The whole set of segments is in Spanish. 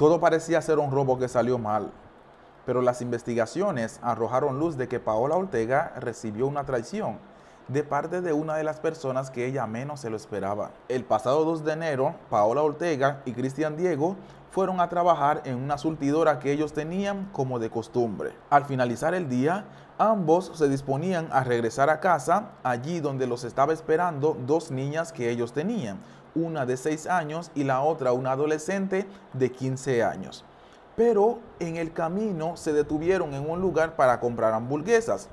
Todo parecía ser un robo que salió mal, pero las investigaciones arrojaron luz de que Paola Ortega recibió una traición de parte de una de las personas que ella menos se lo esperaba. El pasado 2 de enero, Paola Ortega y Cristian Diego fueron a trabajar en una surtidora que ellos tenían como de costumbre. Al finalizar el día, ambos se disponían a regresar a casa, allí donde los estaba esperando dos niñas que ellos tenían, una de 6 años y la otra una adolescente de 15 años. Pero en el camino se detuvieron en un lugar para comprar hamburguesas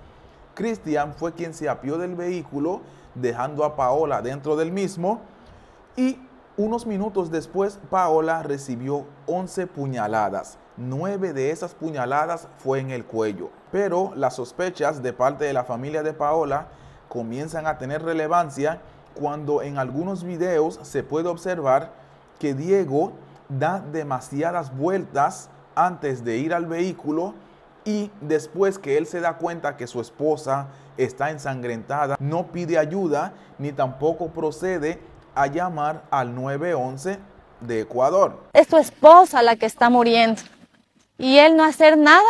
Cristian fue quien se apió del vehículo, dejando a Paola dentro del mismo. Y unos minutos después, Paola recibió 11 puñaladas. 9 de esas puñaladas fue en el cuello. Pero las sospechas de parte de la familia de Paola comienzan a tener relevancia cuando en algunos videos se puede observar que Diego da demasiadas vueltas antes de ir al vehículo y después que él se da cuenta que su esposa está ensangrentada, no pide ayuda ni tampoco procede a llamar al 911 de Ecuador. Es su esposa la que está muriendo. Y él no hacer nada,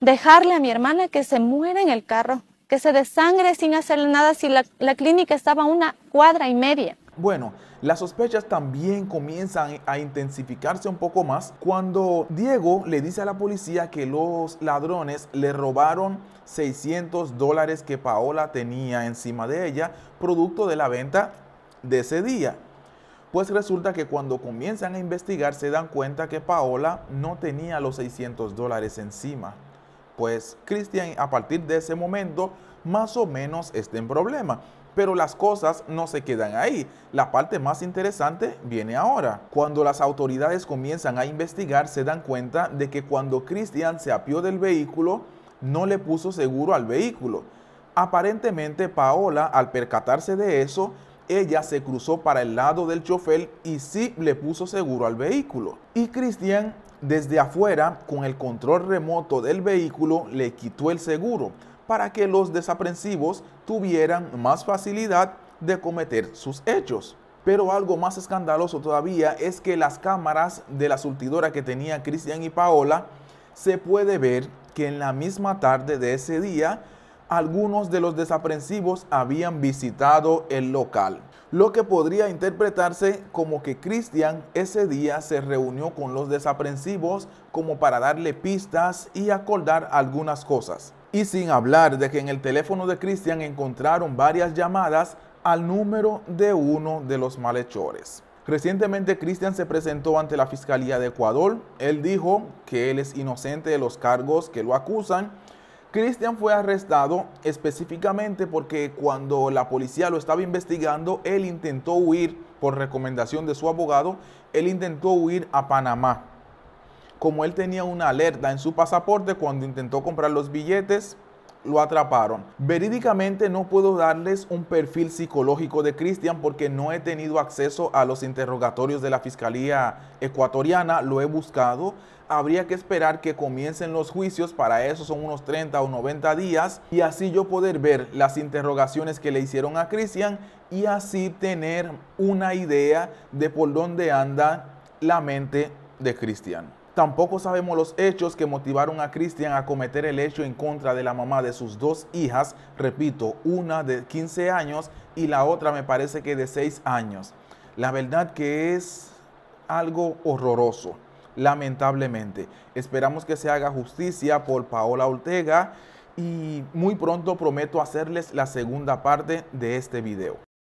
dejarle a mi hermana que se muera en el carro, que se desangre sin hacerle nada si la, la clínica estaba a una cuadra y media. Bueno, las sospechas también comienzan a intensificarse un poco más cuando Diego le dice a la policía que los ladrones le robaron 600 dólares que Paola tenía encima de ella, producto de la venta de ese día. Pues resulta que cuando comienzan a investigar se dan cuenta que Paola no tenía los 600 dólares encima. Pues Christian a partir de ese momento más o menos está en problema pero las cosas no se quedan ahí. La parte más interesante viene ahora. Cuando las autoridades comienzan a investigar, se dan cuenta de que cuando Cristian se apió del vehículo, no le puso seguro al vehículo. Aparentemente, Paola, al percatarse de eso, ella se cruzó para el lado del chofer y sí le puso seguro al vehículo. Y Cristian desde afuera, con el control remoto del vehículo, le quitó el seguro para que los desaprensivos tuvieran más facilidad de cometer sus hechos. Pero algo más escandaloso todavía es que las cámaras de la surtidora que tenía Cristian y Paola se puede ver que en la misma tarde de ese día algunos de los desaprensivos habían visitado el local, lo que podría interpretarse como que Cristian ese día se reunió con los desaprensivos como para darle pistas y acordar algunas cosas. Y sin hablar de que en el teléfono de Cristian encontraron varias llamadas al número de uno de los malhechores. Recientemente Cristian se presentó ante la Fiscalía de Ecuador. Él dijo que él es inocente de los cargos que lo acusan. Cristian fue arrestado específicamente porque cuando la policía lo estaba investigando, él intentó huir por recomendación de su abogado, él intentó huir a Panamá como él tenía una alerta en su pasaporte cuando intentó comprar los billetes, lo atraparon. Verídicamente no puedo darles un perfil psicológico de Cristian porque no he tenido acceso a los interrogatorios de la Fiscalía ecuatoriana, lo he buscado. Habría que esperar que comiencen los juicios, para eso son unos 30 o 90 días, y así yo poder ver las interrogaciones que le hicieron a Cristian y así tener una idea de por dónde anda la mente de Cristian. Tampoco sabemos los hechos que motivaron a Cristian a cometer el hecho en contra de la mamá de sus dos hijas, repito, una de 15 años y la otra me parece que de 6 años. La verdad que es algo horroroso, lamentablemente. Esperamos que se haga justicia por Paola Ortega y muy pronto prometo hacerles la segunda parte de este video.